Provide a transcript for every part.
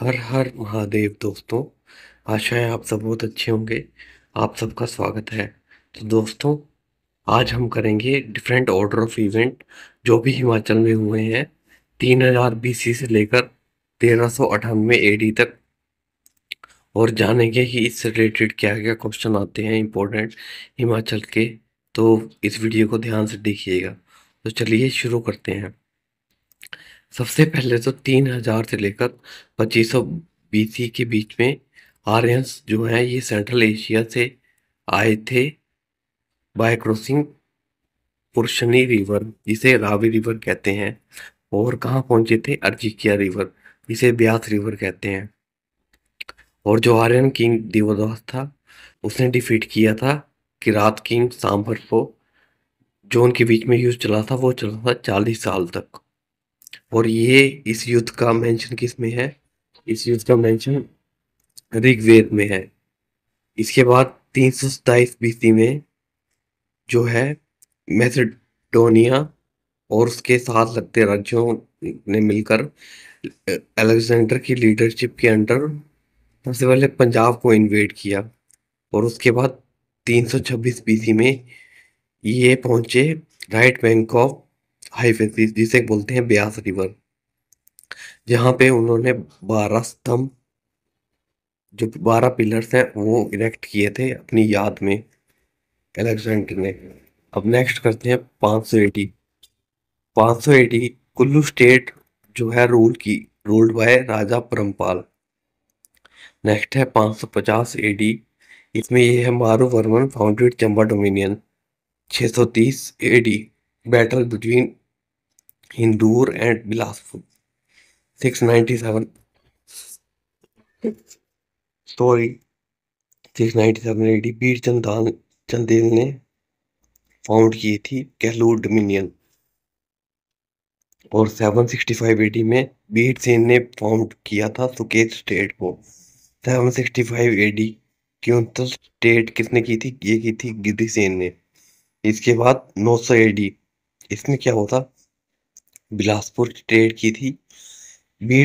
हर हर महादेव दोस्तों आशा है आप सब बहुत अच्छे होंगे आप सबका स्वागत है तो दोस्तों आज हम करेंगे डिफरेंट ऑर्डर ऑफ इवेंट जो भी हिमाचल में हुए हैं तीन हजार बीसी से लेकर तेरह सौ अठानवे एडी तक और जानेंगे कि इससे रिलेटेड क्या क्या क्वेश्चन आते हैं इम्पोर्टेंट हिमाचल के तो इस वीडियो को ध्यान से देखिएगा तो चलिए शुरू करते हैं सबसे पहले तो 3000 से लेकर 2500 बीस के बीच में आर्यंस जो हैं ये सेंट्रल एशिया से आए थे बाय क्रॉसिंग पुरशनी रिवर जिसे रावी रिवर कहते हैं और कहाँ पहुँचे थे अर्जिकिया रिवर जिसे ब्यास रिवर कहते हैं और जो आर्यन किंग देवदास था उसने डिफीट किया था किरात किंग सांभर को जो उनके बीच में यूज चला था वो चला था चालीस साल तक और ये इस युद्ध का मेंशन किस में है इस युद्ध का मेंशन ऋग्वेद में है इसके बाद तीन सौ सताईस बीसी में जो है मैसेडोनिया और उसके साथ लगते राज्यों ने मिलकर अलेक्जेंडर की लीडरशिप के अंडर सबसे पहले पंजाब को इन्वेड किया और उसके बाद 326 बीसी में ये पहुंचे राइट बैंक ऑफ हाइफेसिस जिसे बोलते हैं ब्यास रिवर जहाँ पे उन्होंने बारह स्तंभ जो बारह पिलर्स हैं वो इरेक्ट किए थे अपनी याद में एलेक्जेंडर ने अब नेक्स्ट करते हैं पाँच सौ एटी पाँच सौ एटी कुल्लू स्टेट जो है रूल की ruled by Raja Parampal next है पाँच सौ पचास एडी इसमें यह है Maru Varman founded Chamba dominion 630 AD battle between Hindur and Bilaspur six ninety seven sorry six ninety seven AD Bir Chandan Chandel ने फाउंड की थी कैलूर डोमिनियन और 765 एडी में बीर सेन ने फाउंड किया था सुकेत स्टेट को 765 एडी की उत्तर स्टेट किसने की थी ये की थी सेन ने इसके बाद 900 एडी इसमें क्या होता बिलासपुर ट्रेड की थी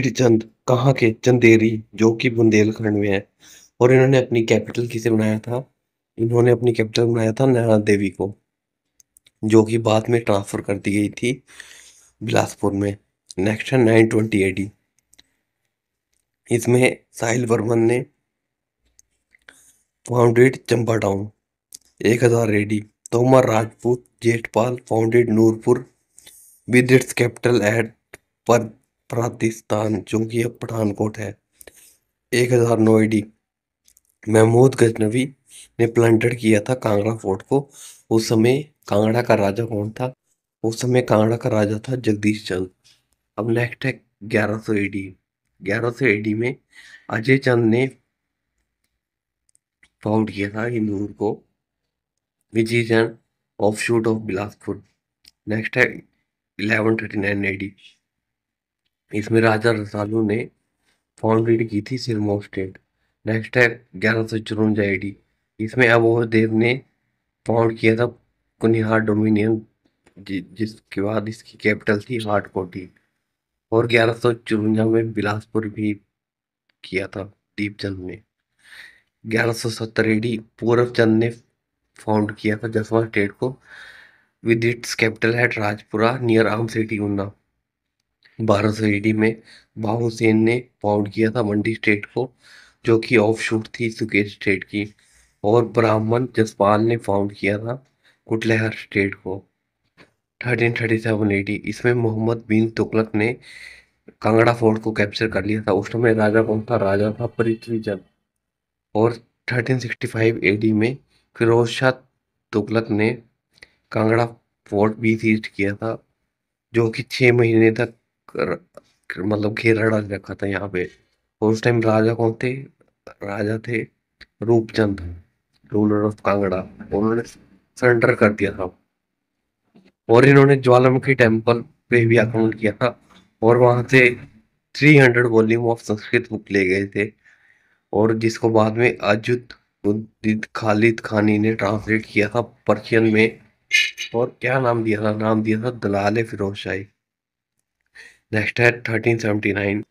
चंद कहाँ के चंदेरी जो कि बुंदेलखंड में है और इन्होंने अपनी कैपिटल किसे बनाया था इन्होंने अपनी कैपिटल बनाया था नैना देवी को जो कि बाद में ट्रांसफ़र कर दी गई थी बिलासपुर में नेक्स्ट है नाइन ट्वेंटी एडी इसमें साहिल वर्मन ने फाउंडेड चंपा टाउन एक हज़ार रेडी Tomar Rajput Jethpal founded Nurpur with its capital at पर प्रातिस्तान जो कि अब पठानकोट है एक हज़ार नौ ईडी महमूद गजनवी ने प्लांटेड किया था कांगड़ा फोर्ट को उस समय कांगड़ा का राजा कौन था उस समय कांगड़ा का राजा था जगदीश चंद अब नेक्स्ट है ग्यारह सौ एडी ग्यारह सौ एडी में अजय चंद ने फाउंड किया था इंदूर को विजय चंद ऑफ शूट ऑफ बिलासपुर नेक्स्ट है 1139 एडी इसमें राजा रसालू ने फाउंडेड की थी सिरमौर स्टेट नेक्स्ट है ग्यारह सौ चुरुंजा एडी इसमें देव ने फाउंड किया था कुनिहार डोमिनियन जि, जिसके बाद इसकी कैपिटल थी हाटकोटी और ग्यारह सौ चुरुंजा में बिलासपुर भी किया था दीपचंद ने ग्यारह सौ सत्तर एडी पूरब चंद ने फाउंड किया था जसवा स्टेट को with its capital at Rajpura near Ahom city Una बारह सौ ईडी में बाबू सेन ने फाउंड किया था मंडी स्टेट को जो कि ऑफ शूट थी सुकेश स्टेट की और ब्राह्मण जसपाल ने फाउंड किया था कुटलहर स्टेट को थर्टीन थर्टी सेवन एटी इसमें मोहम्मद बिन तुगलक ने कांगड़ा फोर्ट को कैप्चर कर लिया था उस समय राजा कौन था राजा था पृथ्वी चंद और फाइव एडी में फिरोज शाह तुगलक ने कांगड़ा फोर्ट भी सीज किया था जो कि छः महीने तक मतलब खेल डाल रखा था यहाँ पे और उस टाइम राजा कौन थे राजा थे रूपचंद रूलर ऑफ कांगड़ा उन्होंने सरेंडर कर दिया था और इन्होंने ज्वालामुखी टेम्पल पे भी आक्रमण किया था और वहाँ से 300 वॉल्यूम ऑफ संस्कृत बुक ले गए थे और जिसको बाद में अजुत खालिद खानी ने ट्रांसलेट किया था पर्शियन में और क्या नाम दिया था नाम दिया था दलाल फिरोज शाही नेक्स्ट है थर्टीन सेवेंटी नाइन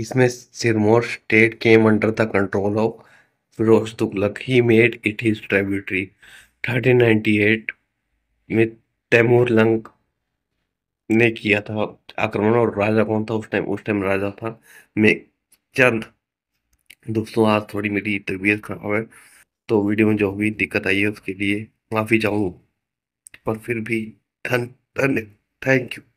इसमें Sirmaur state came under the control of Firoz Tughlaq he made it his tributary thirteen ninety eight में तैमूर लंग ने किया था आक्रमण और राजा कौन था उस टाइम उस टाइम राजा था मैं चंद दोस्तों आज थोड़ी मेरी तबीयत खराब है तो वीडियो में जो भी दिक्कत आई है उसके लिए माफ़ी चाहूँ पर फिर भी धन धन्य थैंक यू